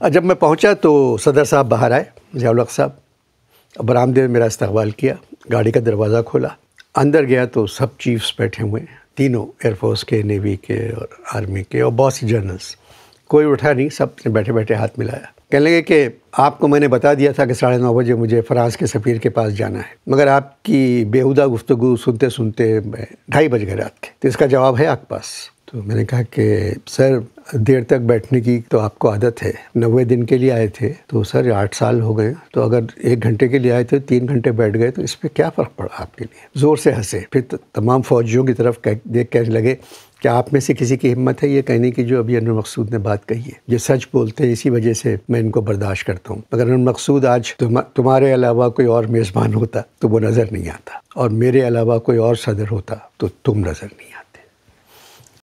हाँ, जब मैं पहुंचा तो सदर साहब बाहर आए जयालक साहब बरामदे ने मेरा इस्तेवाल किया गाड़ी का दरवाज़ा खोला अंदर गया तो सब चीफ्स बैठे हुए तीनों एयरफोर्स के नेवी के और आर्मी के और बहुत से जर्नल्स कोई उठा नहीं सब ने बैठे बैठे हाथ मिलाया कह लगे कि आपको मैंने बता दिया था कि साढ़े नौ बजे मुझे फ्रांस के सफ़ीर के पास जाना है मगर आपकी बेहुदा गुफ्तु सुनते सुनते ढाई बज गए रात के तो इसका जवाब है आपके पास तो मैंने कहा कि सर देर तक बैठने की तो आपको आदत है नब्बे दिन के लिए आए थे तो सर आठ साल हो गए तो अगर एक घंटे के लिए आए थे तीन घंटे बैठ गए तो इस पर क्या फ़र्क पड़ा आपके लिए ज़ोर से हंसे फिर तमाम फौजियों की तरफ देख कहने लगे कि आप में से किसी की हिम्मत है ये कहने की जो अभी अनवर मकसूद ने बात कही है ये सच बोलते हैं इसी वजह से मैं इनको बर्दाश्त करता हूँ अगर अनवर मकसूद आज तुम, तुम्हारे अलावा कोई और मेज़बान होता तो वो नज़र नहीं आता और मेरे अलावा कोई और सदर होता तो तुम नज़र नहीं आता